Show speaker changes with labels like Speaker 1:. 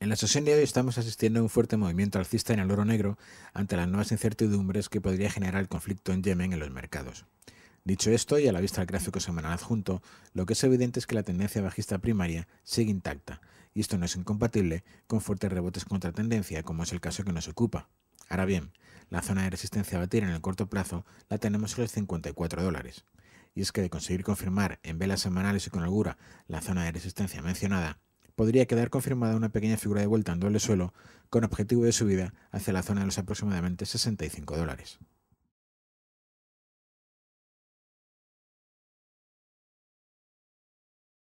Speaker 1: En la sesión de hoy estamos asistiendo a un fuerte movimiento alcista en el oro negro ante las nuevas incertidumbres que podría generar el conflicto en Yemen en los mercados. Dicho esto, y a la vista del gráfico semanal adjunto, lo que es evidente es que la tendencia bajista primaria sigue intacta, y esto no es incompatible con fuertes rebotes contra tendencia, como es el caso que nos ocupa. Ahora bien, la zona de resistencia a batir en el corto plazo la tenemos en los 54 dólares. Y es que de conseguir confirmar en velas semanales y con holgura la zona de resistencia mencionada, podría quedar confirmada una pequeña figura de vuelta en doble suelo con objetivo de subida hacia la zona de los aproximadamente 65
Speaker 2: dólares.